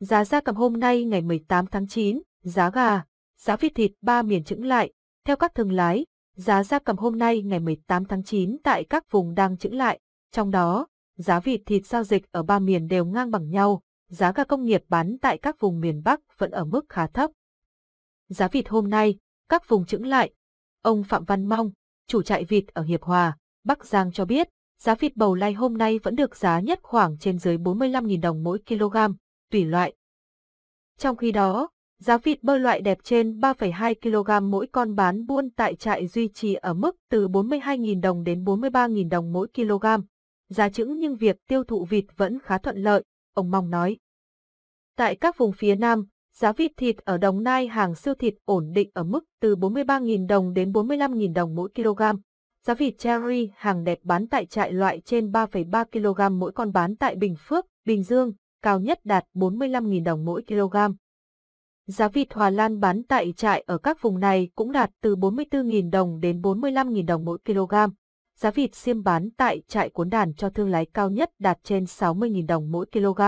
Giá gia cầm hôm nay ngày 18 tháng 9, giá gà, giá vịt thịt ba miền trứng lại. Theo các thương lái, giá gia cầm hôm nay ngày 18 tháng 9 tại các vùng đang trứng lại, trong đó, giá vịt thịt giao dịch ở ba miền đều ngang bằng nhau, giá gà công nghiệp bán tại các vùng miền Bắc vẫn ở mức khá thấp. Giá vịt hôm nay, các vùng trứng lại. Ông Phạm Văn Mong, chủ trại vịt ở Hiệp Hòa, Bắc Giang cho biết, giá vịt bầu lai hôm nay vẫn được giá nhất khoảng trên dưới 45.000 đồng mỗi kg, tùy loại. Trong khi đó, giá vịt bơ loại đẹp trên 3,2 kg mỗi con bán buôn tại trại duy trì ở mức từ 42.000 đồng đến 43.000 đồng mỗi kg. Giá trứng nhưng việc tiêu thụ vịt vẫn khá thuận lợi, ông Mong nói. Tại các vùng phía Nam, giá vịt thịt ở Đồng Nai hàng siêu thịt ổn định ở mức từ 43.000 đồng đến 45.000 đồng mỗi kg. Giá vịt cherry hàng đẹp bán tại trại loại trên 3,3 kg mỗi con bán tại Bình Phước, Bình Dương, cao nhất đạt 45.000 đồng mỗi kg. Giá vịt Hòa Lan bán tại trại ở các vùng này cũng đạt từ 44.000 đồng đến 45.000 đồng mỗi kg. Giá vịt xiêm bán tại trại cuốn đàn cho thương lái cao nhất đạt trên 60.000 đồng mỗi kg.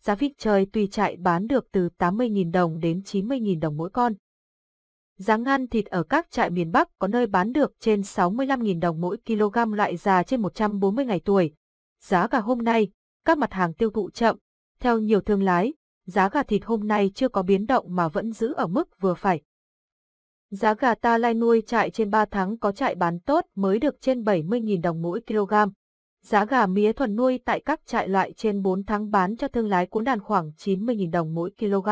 Giá vịt trời tùy trại bán được từ 80.000 đồng đến 90.000 đồng mỗi con. Giá ngan thịt ở các trại miền Bắc có nơi bán được trên 65.000 đồng mỗi kg loại già trên 140 ngày tuổi. Giá cả hôm nay, các mặt hàng tiêu thụ chậm, theo nhiều thương lái, giá gà thịt hôm nay chưa có biến động mà vẫn giữ ở mức vừa phải. Giá gà ta lai nuôi chạy trên 3 tháng có chạy bán tốt mới được trên 70.000 đồng mỗi kg. Giá gà mía thuần nuôi tại các trại loại trên 4 tháng bán cho thương lái cuốn đàn khoảng 90.000 đồng mỗi kg.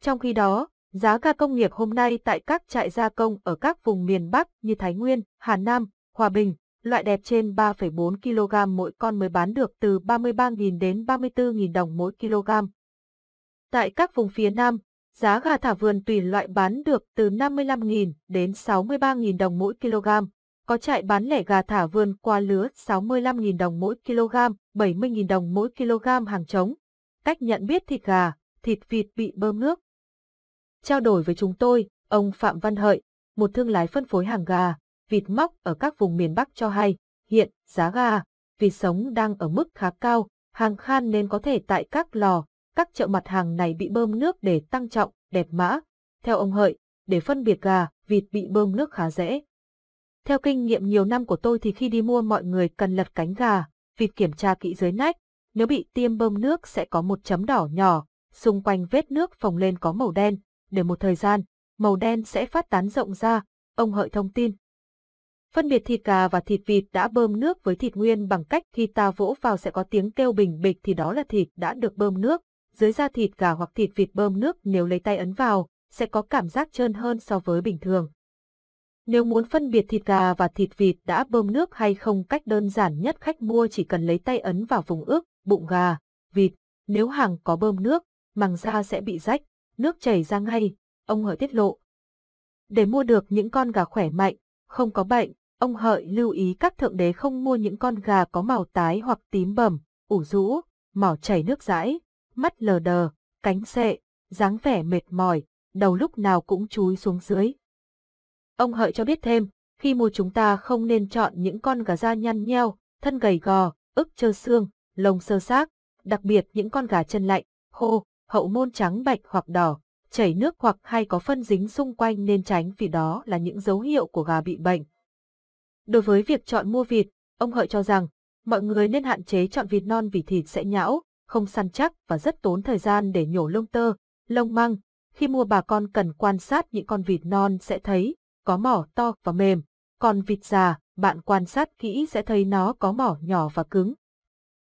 Trong khi đó, giá gà công nghiệp hôm nay tại các trại gia công ở các vùng miền Bắc như Thái Nguyên, Hà Nam, Hòa Bình, loại đẹp trên 3,4 kg mỗi con mới bán được từ 33.000 đến 34.000 đồng mỗi kg. Tại các vùng phía Nam, giá gà thả vườn tùy loại bán được từ 55.000 đến 63.000 đồng mỗi kg, có trại bán lẻ gà thả vườn qua lứa 65.000 đồng mỗi kg, 70.000 đồng mỗi kg hàng trống. Cách nhận biết thịt gà, thịt vịt bị bơm nước. Trao đổi với chúng tôi, ông Phạm Văn Hợi, một thương lái phân phối hàng gà, vịt móc ở các vùng miền Bắc cho hay, hiện giá gà, vịt sống đang ở mức khá cao, hàng khan nên có thể tại các lò, các chợ mặt hàng này bị bơm nước để tăng trọng, đẹp mã. Theo ông Hợi, để phân biệt gà, vịt bị bơm nước khá dễ. Theo kinh nghiệm nhiều năm của tôi thì khi đi mua mọi người cần lật cánh gà, vịt kiểm tra kỹ dưới nách, nếu bị tiêm bơm nước sẽ có một chấm đỏ nhỏ, xung quanh vết nước phồng lên có màu đen, để một thời gian, màu đen sẽ phát tán rộng ra, ông Hợi thông tin. Phân biệt thịt gà và thịt vịt đã bơm nước với thịt nguyên bằng cách khi ta vỗ vào sẽ có tiếng kêu bình bịch thì đó là thịt đã được bơm nước. Dưới da thịt gà hoặc thịt vịt bơm nước nếu lấy tay ấn vào, sẽ có cảm giác trơn hơn so với bình thường. Nếu muốn phân biệt thịt gà và thịt vịt đã bơm nước hay không cách đơn giản nhất khách mua chỉ cần lấy tay ấn vào vùng ức, bụng gà, vịt. Nếu hàng có bơm nước, màng da sẽ bị rách, nước chảy ra ngay, ông hỏi tiết lộ. Để mua được những con gà khỏe mạnh, không có bệnh, Ông Hợi lưu ý các thượng đế không mua những con gà có màu tái hoặc tím bầm, ủ rũ, mỏ chảy nước dãi, mắt lờ đờ, cánh sệ, dáng vẻ mệt mỏi, đầu lúc nào cũng chúi xuống dưới. Ông Hợi cho biết thêm, khi mua chúng ta không nên chọn những con gà da nhăn nheo, thân gầy gò, ức trơ xương, lông sơ xác, đặc biệt những con gà chân lạnh, khô, hậu môn trắng bạch hoặc đỏ, chảy nước hoặc hay có phân dính xung quanh nên tránh vì đó là những dấu hiệu của gà bị bệnh. Đối với việc chọn mua vịt, ông Hợi cho rằng, mọi người nên hạn chế chọn vịt non vì thịt sẽ nhão, không săn chắc và rất tốn thời gian để nhổ lông tơ, lông măng. Khi mua bà con cần quan sát những con vịt non sẽ thấy, có mỏ to và mềm, còn vịt già, bạn quan sát kỹ sẽ thấy nó có mỏ nhỏ và cứng.